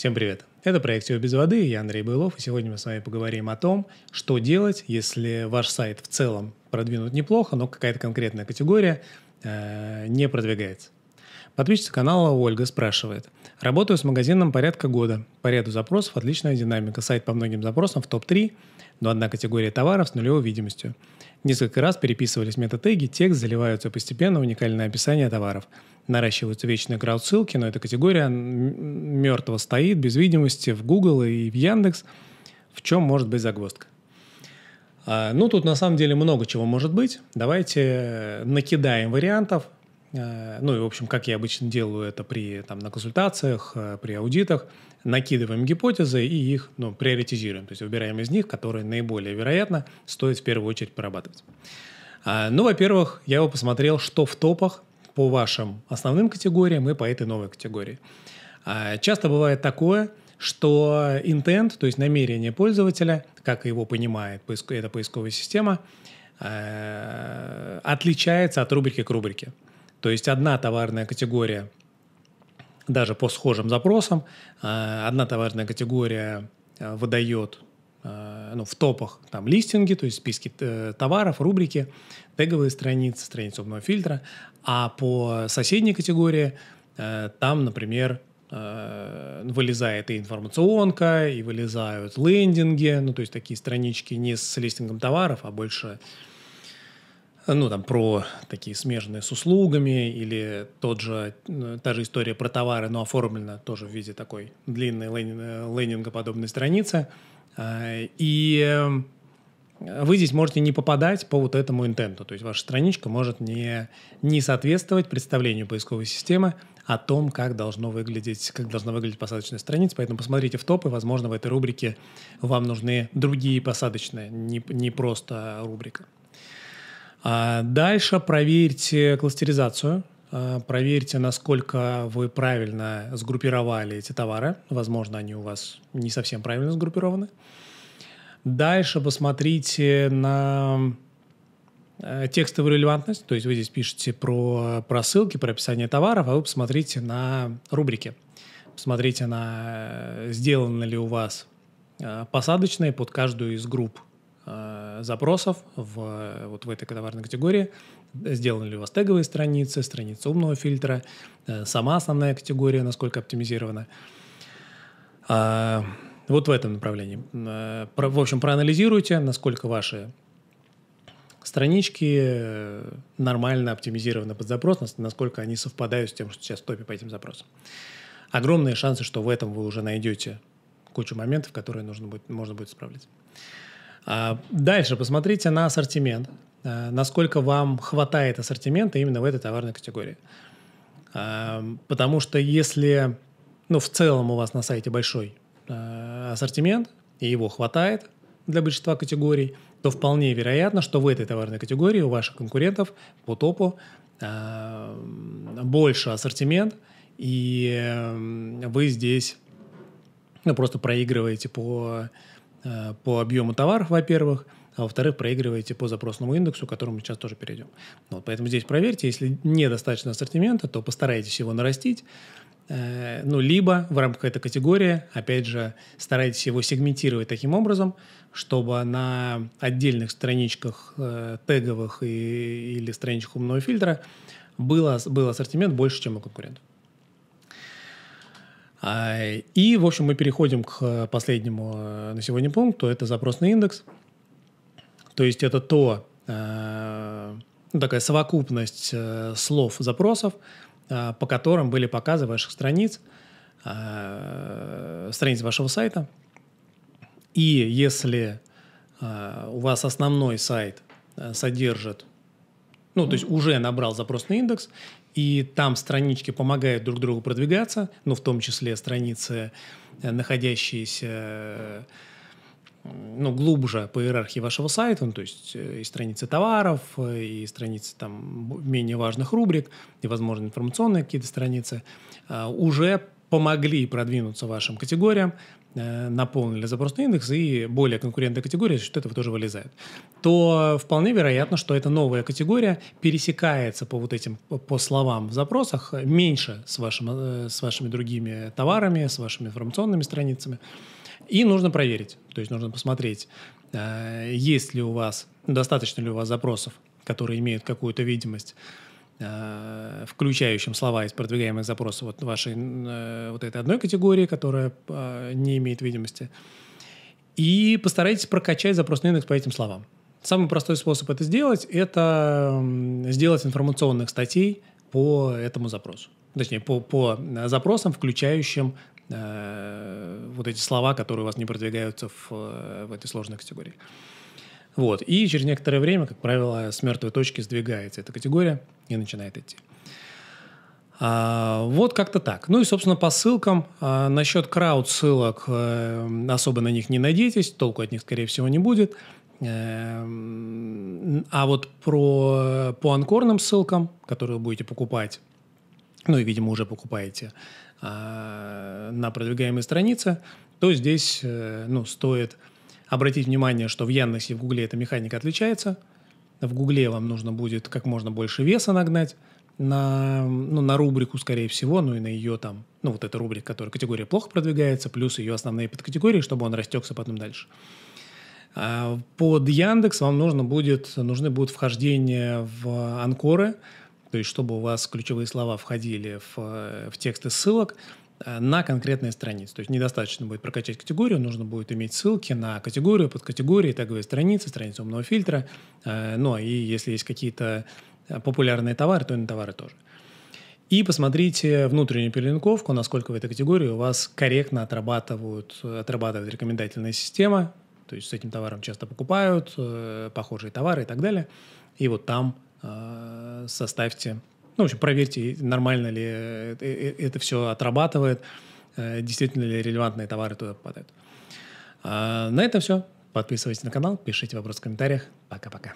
Всем привет! Это проект «Все без воды», я Андрей Байлов, и сегодня мы с вами поговорим о том, что делать, если ваш сайт в целом продвинут неплохо, но какая-то конкретная категория э, не продвигается. Подписчица канала Ольга спрашивает. Работаю с магазином порядка года. По ряду запросов отличная динамика. Сайт по многим запросам в топ-3, но одна категория товаров с нулевой видимостью. Несколько раз переписывались метатеги, текст заливаются постепенно уникальное описание товаров. Наращиваются вечные краудссылки, но эта категория мертво стоит, без видимости, в Google и в Яндекс. В чем может быть загвоздка? А, ну, тут на самом деле много чего может быть. Давайте э, накидаем вариантов, Э, ну и, в общем, как я обычно делаю это при, там, на консультациях, э, при аудитах, накидываем гипотезы и их ну, приоритизируем, то есть выбираем из них, которые наиболее вероятно стоит в первую очередь прорабатывать. А, ну, во-первых, я его посмотрел, что в топах по вашим основным категориям и по этой новой категории. А, часто бывает такое, что intent, то есть намерение пользователя, как его понимает эта поисковая система, э, отличается от рубрики к рубрике. То есть одна товарная категория, даже по схожим запросам, э, одна товарная категория э, выдает э, ну, в топах там листинги, то есть списки товаров, рубрики, теговые страницы, страницы умного фильтра, а по соседней категории там, например, вылезает и информационка, и вылезают лендинги, ну, то есть такие странички не с листингом товаров, а больше ну, там, про такие смежные с услугами, или тот же, э, та же история про товары, но оформлена тоже в виде такой длинной э, лендингоподобной страницы. А, и э, вы здесь можете не попадать по вот этому интенту, то есть ваша страничка может не, не соответствовать представлению поисковой системы о том, как, должно выглядеть, как должна выглядеть посадочная страница, поэтому посмотрите в топ, и, возможно, в этой рубрике вам нужны другие посадочные, не, не просто рубрика. А дальше проверьте кластеризацию, а, проверьте, насколько вы правильно сгруппировали эти товары. Возможно, они у вас не совсем правильно сгруппированы. Дальше посмотрите на э, текстовую релевантность, то есть вы здесь пишете про, про ссылки, про описание товаров, а вы посмотрите на рубрики, посмотрите на э, сделаны ли у вас э, посадочные под каждую из групп запросов в, э, вот в этой товарной категории. Сделаны ли у вас теговые страницы, страницы умного фильтра, э, сама основная категория, насколько оптимизирована. А, вот в этом направлении. Э, в общем, проанализируйте, насколько ваши странички нормально оптимизированы под запрос, насколько они совпадают с тем, что сейчас в топе по этим запросам. Огромные шансы, что в этом вы уже найдете кучу моментов, которые нужно будет, можно будет исправлять. А, дальше посмотрите на ассортимент, а, насколько вам хватает ассортимента именно в этой товарной категории. А, потому что если, ну, в целом у вас на сайте большой ассортимент, и его хватает для большинства категорий, то вполне вероятно, что в этой товарной категории у ваших конкурентов по топу больше ассортимент, и э, вы здесь ну, просто проигрываете по Э, по объему товаров, во-первых, а во-вторых, проигрываете по запросному индексу, к которому мы сейчас тоже перейдем. Ну вот, поэтому здесь проверьте, если недостаточно ассортимента, то постарайтесь его нарастить, э, ну, либо в рамках этой категории, опять же, старайтесь его сегментировать таким образом, чтобы на отдельных страничках э, теговых и, или страничках умного фильтра было, был ассортимент больше, чем у конкурентов. А, и, в общем, мы переходим к э, последнему э, на сегодня пункту. Это запрос на индекс. То есть это то, э, ну, такая совокупность слов, запросов, по которым были показы ваших страниц, страниц вашего сайта. И если у вас основной сайт содержит ну, то есть уже набрал запрос на индекс, и там странички помогают друг другу продвигаться, ну, в том числе страницы, э, находящиеся э, ну, глубже по иерархии вашего сайта, ну, то есть э, и страницы товаров, и страницы там менее важных рубрик, и, возможно, информационные какие-то страницы, уже помогли продвинуться вашим категориям, Э, наполнили запросный индекс, и более конкурентная категория за счет этого тоже вылезает, то вполне вероятно, что эта новая категория пересекается по вот этим, по словам в запросах меньше с, вашим, э, с вашими другими товарами, с вашими информационными страницами. И нужно проверить, то есть нужно посмотреть, э, есть ли у вас, достаточно ли у вас запросов, которые имеют какую-то видимость Э, включающим слова из продвигаемых запросов вот вашей э, вот этой одной категории, которая а, не имеет видимости. И постарайтесь прокачать запросный индекс по этим словам. Самый простой способ это сделать – это сделать информационных статей по этому запросу. Точнее, по, по запросам, включающим э, вот эти слова, которые у вас не продвигаются в, э, в этой сложной категории. Вот. И через некоторое время, как правило, с мертвой точки сдвигается эта категория и начинает идти. А, вот как-то так. Ну и, собственно, по ссылкам. А, насчет крауд-ссылок э, особо на них не надейтесь, толку от них, скорее всего, не будет. Эм, а вот про, по анкорным ссылкам, которые вы будете покупать, ну и, видимо, уже покупаете а, на продвигаемой странице, то здесь э, ну, стоит Обратить внимание, что в Яндексе и в Гугле эта механика отличается. В Гугле вам нужно будет как можно больше веса нагнать на, ну, на рубрику, скорее всего, ну и на ее там, ну вот эта рубрика, которая категория плохо продвигается, плюс ее основные подкатегории, чтобы он растекся потом дальше. А, под Яндекс вам нужно будет, нужны будут вхождения в анкоры, то есть чтобы у вас ключевые слова входили в, э, в тексты ссылок, Э, на конкретные страницы. То есть недостаточно будет прокачать категорию, нужно будет иметь ссылки на категорию, подкатегории, теговые страницы, страницы умного фильтра. Ну, и если есть какие-то э, популярные товары, то и на товары тоже. И посмотрите внутреннюю перелинковку, насколько в этой категории у вас корректно отрабатывают, отрабатывает рекомендательная система, то есть с этим товаром часто покупают, похожие товары и так далее. И вот там составьте ну, в общем, проверьте, нормально ли э, э, э, это все отрабатывает, действительно ли релевантные товары туда попадают. А на этом все. Подписывайтесь на канал, пишите вопросы в комментариях. Пока-пока.